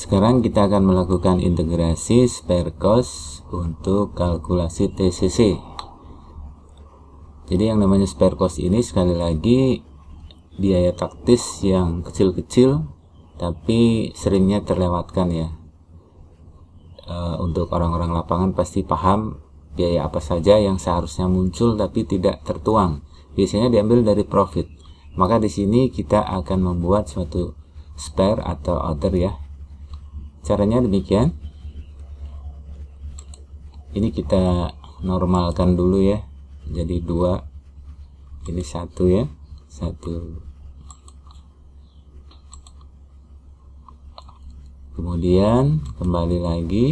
Sekarang kita akan melakukan integrasi spare cost untuk kalkulasi TCC. Jadi yang namanya spare cost ini sekali lagi biaya taktis yang kecil-kecil tapi seringnya terlewatkan ya. E, untuk orang-orang lapangan pasti paham biaya apa saja yang seharusnya muncul tapi tidak tertuang. Biasanya diambil dari profit. Maka di sini kita akan membuat suatu spare atau order ya caranya demikian ini kita normalkan dulu ya jadi dua ini satu ya satu kemudian kembali lagi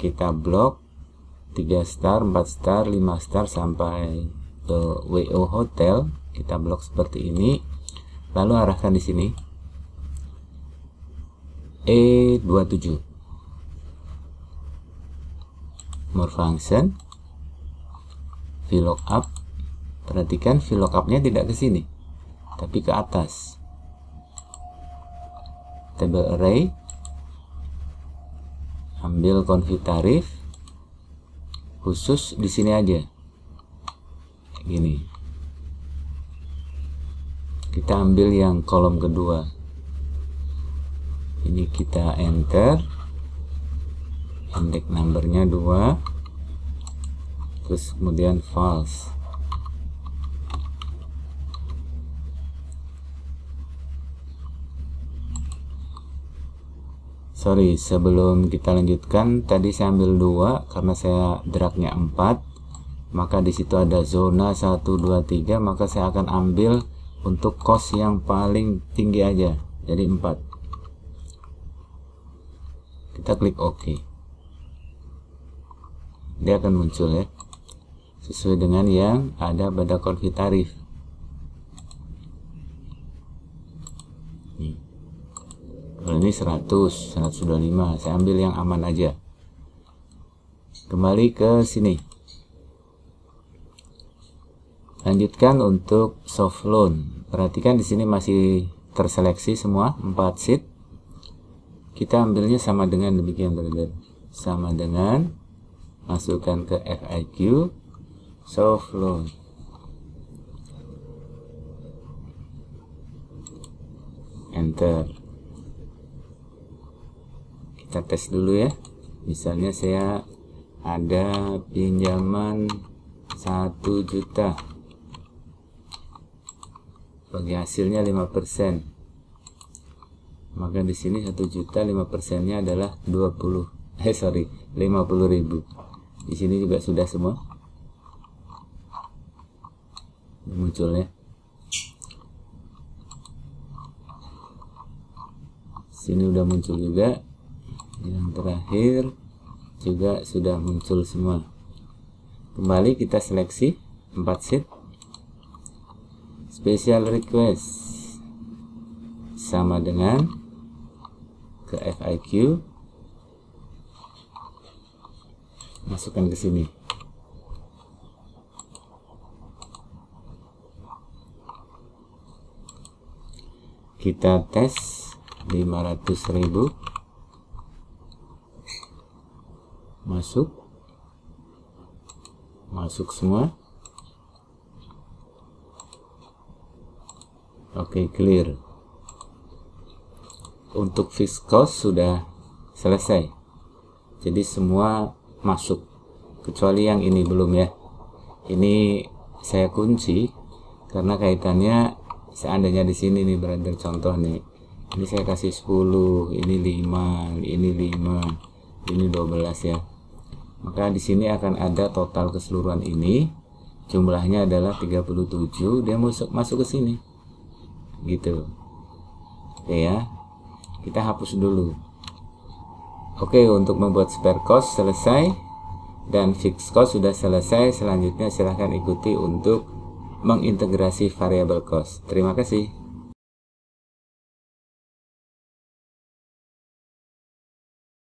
kita blok 3 star 4 star 5 star sampai ke WO hotel kita blok seperti ini lalu arahkan di sini E27 more function up perhatikan VLOOKUP-nya tidak ke sini tapi ke atas table array ambil config tarif khusus di sini aja gini kita ambil yang kolom kedua ini kita enter index numbernya dua terus kemudian false sorry sebelum kita lanjutkan tadi saya ambil dua karena saya dragnya empat maka di situ ada zona satu dua tiga maka saya akan ambil untuk cost yang paling tinggi aja jadi empat kita klik OK dia akan muncul ya sesuai dengan yang ada pada konfig tarif ini. kalau ini 100 125 saya ambil yang aman aja kembali ke sini lanjutkan untuk soft loan perhatikan di sini masih terseleksi semua 4 seat kita ambilnya sama dengan demikian brother sama dengan masukkan ke FIQ soft loan enter kita tes dulu ya misalnya saya ada pinjaman 1 juta bagi hasilnya 5% maka di sini satu juta 5 persennya adalah dua puluh eh sorry lima puluh ribu di sini juga sudah semua munculnya sini udah muncul juga yang terakhir juga sudah muncul semua kembali kita seleksi empat sheet special request sama dengan ke FIQ masukkan ke sini kita tes 500.000 masuk masuk semua oke okay, clear untuk fixed cost sudah selesai jadi semua masuk kecuali yang ini belum ya ini saya kunci karena kaitannya seandainya di sini nih brother contoh nih ini saya kasih 10 ini 5 ini 5 ini 12 ya maka di sini akan ada total keseluruhan ini jumlahnya adalah 37 dia masuk masuk ke sini gitu oke ya kita hapus dulu oke untuk membuat spare cost selesai dan fixed cost sudah selesai selanjutnya silahkan ikuti untuk mengintegrasi variable cost terima kasih